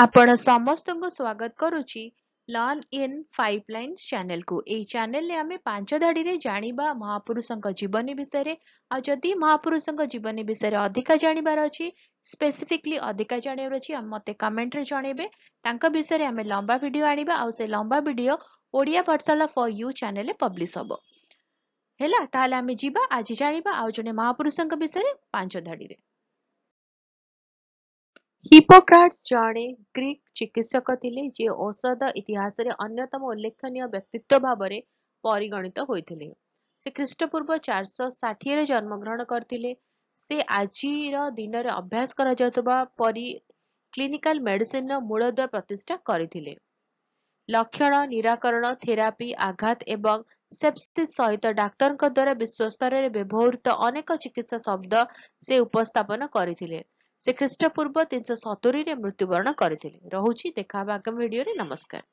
आपण समस्तंको स्वागत करूची लर्न इन पाइपलाइन चैनल को ए चैनल ले आमे पांच धाडी रे जानिबा महापुरुषंक जीवनी विषय रे आ जदी महापुरुषंक जीवनी विषय रे अधिक जानिबार अछि स्पेसिफिकली अधिक जानिबार अछि आ मते कमेंट रे जानिबे तांक विषय रे आमे लंबा वीडियो आनिबा आ से लंबा video Odia Pathashala for you channel ले पब्लिश होबो हैला ताले आमे जीवा आज जानिबा आ जने महापुरुषंक विषय रे पांच धाडी रे ହିପୋକ୍ରାଟ୍ସ ଜଣେ ଗ୍ରୀକ୍ ଚିକିତ୍ସକ ଥିଲେ ଯିଏ ଔଷଧ ଇତିହାସରେ ଅନ୍ୟତମ ଉଲ୍ଲେଖନୀୟ ବ୍ୟକ୍ତିତ୍ୱ ଭାବରେ ପରିଗଣିତ ହୋଇଥିଲେ ସେ ଖ୍ରୀଷ୍ଟପୂର୍ବ ଚାରିଶହ ଷାଠିଏରେ ଜନ୍ମଗ୍ରହଣ କରିଥିଲେ ସେ ଆଜିର ଦିନରେ ଅଭ୍ୟାସ କରାଯାଉଥିବା ପରି କ୍ଲିନିକାଲ ମେଡିସିନର ମୂଳଦୁଆ ପ୍ରତିଷ୍ଠା କରିଥିଲେ ଲକ୍ଷଣ ନିରାକରଣ ଥେରାପି ଆଘାତ ଏବଂ ସେପ୍ସିସ୍ ସହିତ ଡାକ୍ତରଙ୍କ ଦ୍ଵାରା ବିଶ୍ୱସ୍ତରରେ ବ୍ୟବହୃତ ଅନେକ ଚିକିତ୍ସା ଶବ୍ଦ ସେ ଉପସ୍ଥାପନ କରିଥିଲେ ସେ ଖ୍ରୀଷ୍ଟ ପୂର୍ବ ତିନିଶହ ସତୁରୀରେ ମୃତ୍ୟୁବରଣ କରିଥିଲେ ରହୁଛି ଦେଖା ଆଗାମୀ ଆଗ ଭିଡ଼ିଓରେ ନମସ୍କାର